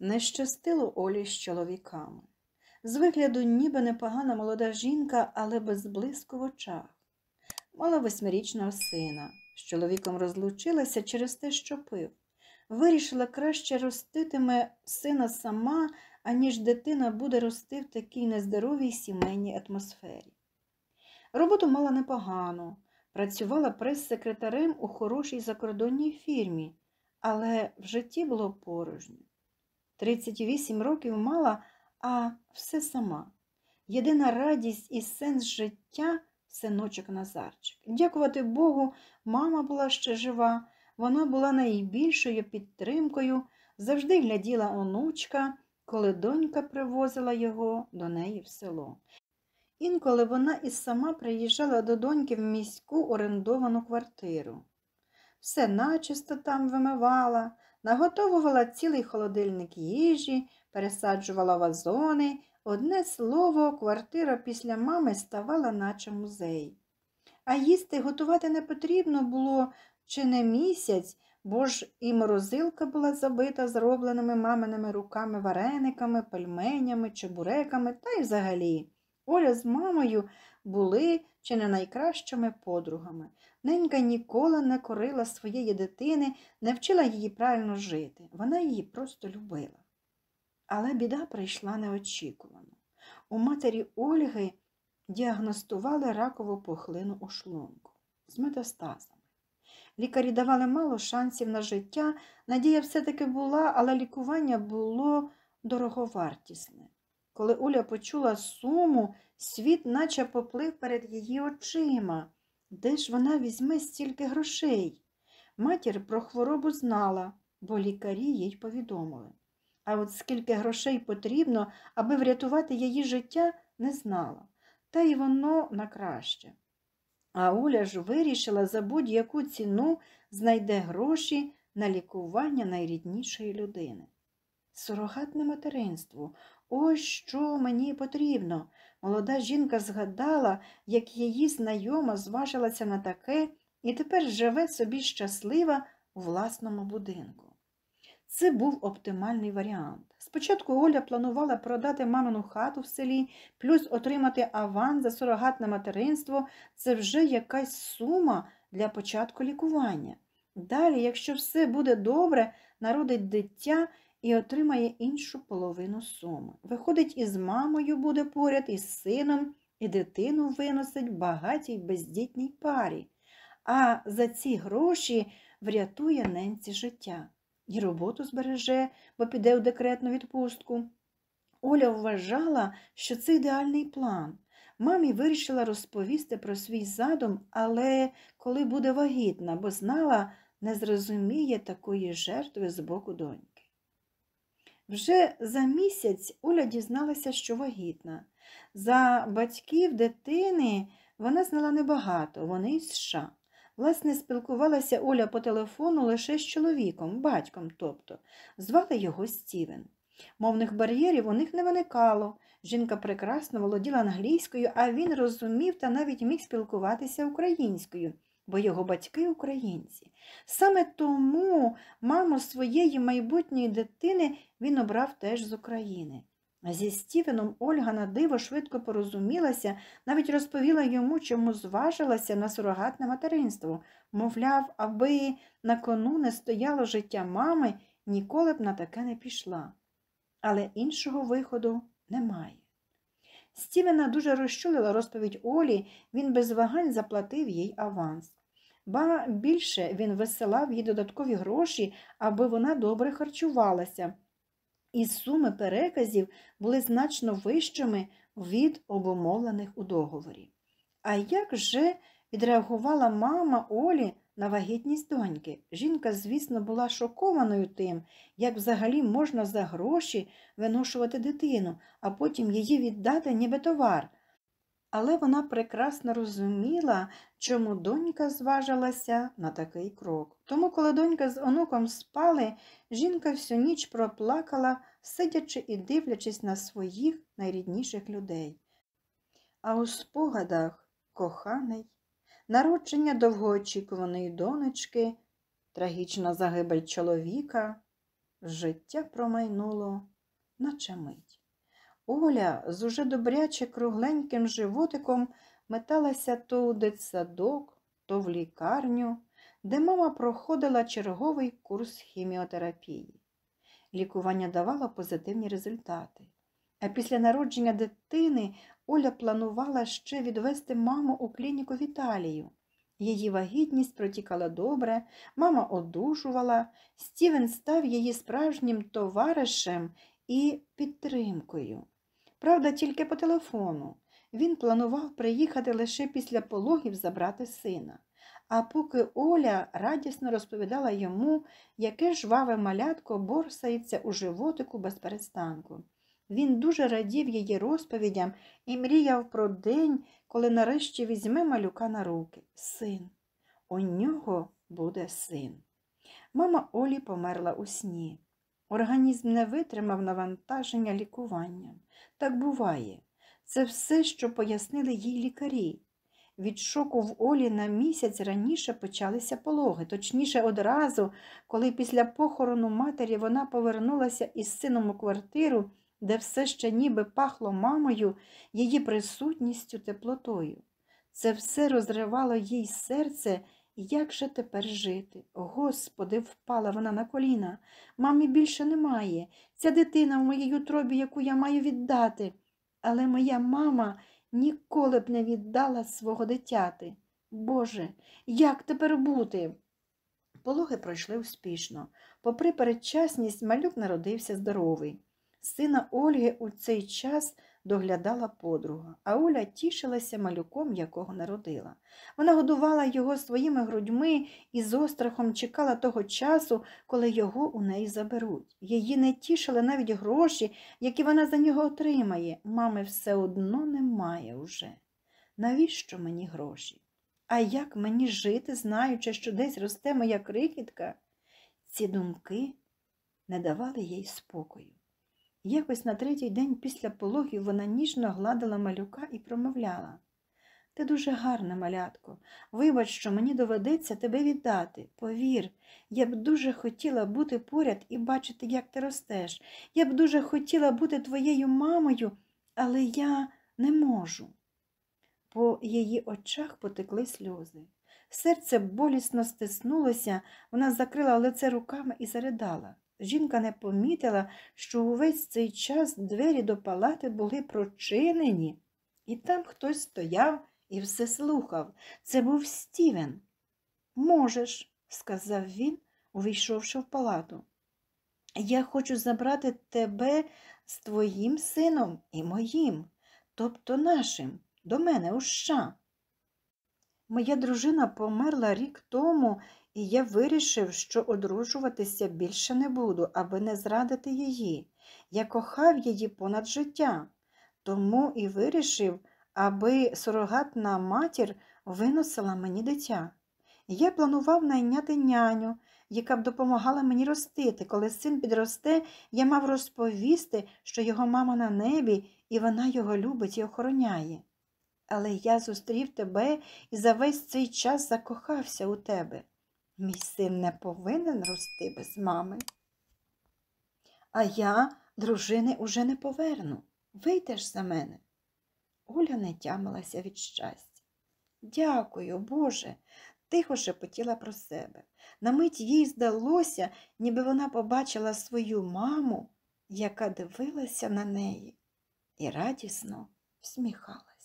Не щастило Олі з чоловіками. З вигляду ніби непогана молода жінка, але без блиску в очах. Мала восьмирічного сина. З чоловіком розлучилася через те, що пив. Вирішила краще роститиме сина сама, аніж дитина буде рости в такій нездоровій сімейній атмосфері. Роботу мала непогану, працювала прес-секретарем у хорошій закордонній фірмі, але в житті було порожньо. 38 років мала, а все сама. Єдина радість і сенс життя синочок Назарчик. Дякувати Богу, мама була ще жива, вона була найбільшою підтримкою, завжди гляділа онучка, коли донька привозила його до неї в село. Інколи вона і сама приїжджала до доньки в міську орендовану квартиру. Все начисто там вимивала, наготовувала цілий холодильник їжі, пересаджувала вазони. Одне слово, квартира після мами ставала, наче музей. А їсти готувати не потрібно було чи не місяць, бо ж і морозилка була забита зробленими маминими руками варениками, пельменями, чебуреками та й взагалі. Оля з мамою були чи не найкращими подругами. Ненька ніколи не корила своєї дитини, не вчила її правильно жити. Вона її просто любила. Але біда прийшла неочікувано. У матері Ольги діагностували ракову пухлину у шлунку з метастазами. Лікарі давали мало шансів на життя, надія все-таки була, але лікування було дороговартісне. Коли Оля почула суму, Світ наче поплив перед її очима. Де ж вона візьме стільки грошей? Матір про хворобу знала, бо лікарі їй повідомили. А от скільки грошей потрібно, аби врятувати її життя, не знала. Та й воно на краще. А Оля ж вирішила за будь-яку ціну знайде гроші на лікування найріднішої людини сурогатне материнство. Ось що мені потрібно. Молода жінка згадала, як її знайома зважилася на таке і тепер живе собі щаслива у власному будинку. Це був оптимальний варіант. Спочатку Оля планувала продати мамину хату в селі, плюс отримати аванс за сурогатне материнство це вже якась сума для початку лікування. Далі, якщо все буде добре, народить дитя і отримає іншу половину суми. Виходить, і з мамою буде поряд, із сином, і дитину виносить багатій бездітній парі, а за ці гроші врятує ненці життя. І роботу збереже, бо піде у декретну відпустку. Оля вважала, що це ідеальний план. Мамі вирішила розповісти про свій задум, але коли буде вагітна, бо знала, не зрозуміє такої жертви з боку доньки. Вже за місяць Оля дізналася, що вагітна. За батьків дитини вона знала небагато, вони із США. Власне, спілкувалася Оля по телефону лише з чоловіком, батьком, тобто, звали його Стівен. Мовних бар'єрів у них не виникало. Жінка прекрасно володіла англійською, а він розумів та навіть міг спілкуватися українською бо його батьки українці. Саме тому маму своєї майбутньої дитини він обрав теж з України. Зі Стівеном Ольга на диво швидко порозумілася, навіть розповіла йому, чому зважилася на сурогатне материнство. Мовляв, аби на кону не стояло життя мами, ніколи б на таке не пішла. Але іншого виходу немає. Стівена дуже розчулила розповідь Олі, він без вагань заплатив їй аванс. Ба більше він висилав їй додаткові гроші, аби вона добре харчувалася, і суми переказів були значно вищими від обумовлених у договорі. А як же відреагувала мама Олі на вагітність доньки? Жінка, звісно, була шокованою тим, як взагалі можна за гроші виношувати дитину, а потім її віддати ніби товар але вона прекрасно розуміла, чому донька зважилася на такий крок. Тому, коли донька з онуком спали, жінка всю ніч проплакала, сидячи і дивлячись на своїх найрідніших людей. А у спогадах коханий, народження довгоочікуваної донечки, трагічна загибель чоловіка, життя промайнуло, наче мить. Оля з уже добряче кругленьким животиком металася то у дитсадок, то в лікарню, де мама проходила черговий курс хіміотерапії. Лікування давало позитивні результати. А після народження дитини Оля планувала ще відвести маму у клініку в Італію. Її вагітність протікала добре, мама одужувала, Стівен став її справжнім товаришем і підтримкою. Правда, тільки по телефону. Він планував приїхати лише після пологів забрати сина. А поки Оля радісно розповідала йому, яке жваве малятко борсається у животику без перестанку. Він дуже радів її розповідям і мріяв про день, коли нарешті візьме малюка на руки. Син. У нього буде син. Мама Олі померла у сні. Організм не витримав навантаження лікуванням. Так буває. Це все, що пояснили їй лікарі. Від шоку в Олі на місяць раніше почалися пологи, точніше, одразу, коли після похорону матері вона повернулася із сином у квартиру, де все ще ніби пахло мамою, її присутністю, теплотою. Це все розривало їй серце. Як же тепер жити? Господи, впала вона на коліна. Мамі більше немає. Ця дитина в моїй утробі, яку я маю віддати. Але моя мама ніколи б не віддала свого дитяти. Боже, як тепер бути? Пологи пройшли успішно. Попри передчасність, малюк народився здоровий. Сина Ольги у цей час доглядала подруга, а Оля тішилася малюком, якого народила. Вона годувала його своїми грудьми і з острахом чекала того часу, коли його у неї заберуть. Її не тішили навіть гроші, які вона за нього отримає. Мами все одно немає уже. Навіщо мені гроші? А як мені жити, знаючи, що десь росте моя крихітка? Ці думки не давали їй спокою. Якось на третій день після пологів вона ніжно гладила малюка і промовляла Ти дуже гарна, малятко. Вибач, що мені доведеться тебе віддати. Повір, я б дуже хотіла бути поряд і бачити, як ти ростеш. Я б дуже хотіла бути твоєю мамою, але я не можу. По її очах потекли сльози. Серце болісно стиснулося, вона закрила лице руками і заридала. Жінка не помітила, що увесь цей час двері до палати були прочинені, і там хтось стояв і все слухав. Це був Стівен. Можеш, сказав він, увійшовши в палату. Я хочу забрати тебе з твоїм сином і моїм, тобто нашим, до мене у США. Моя дружина померла рік тому, і я вирішив, що одружуватися більше не буду, аби не зрадити її. Я кохав її понад життя, тому і вирішив, аби сурогатна матір виносила мені дитя. Я планував найняти няню, яка б допомагала мені ростити. Коли син підросте, я мав розповісти, що його мама на небі і вона його любить і охороняє. Але я зустрів тебе і за весь цей час закохався у тебе. Мій син не повинен рости без мами. А я дружини уже не поверну. Вийдеш за мене. Оля не тямилася від щастя. Дякую, Боже, тихо шепотіла про себе. На мить їй здалося, ніби вона побачила свою маму, яка дивилася на неї і радісно всміхалася.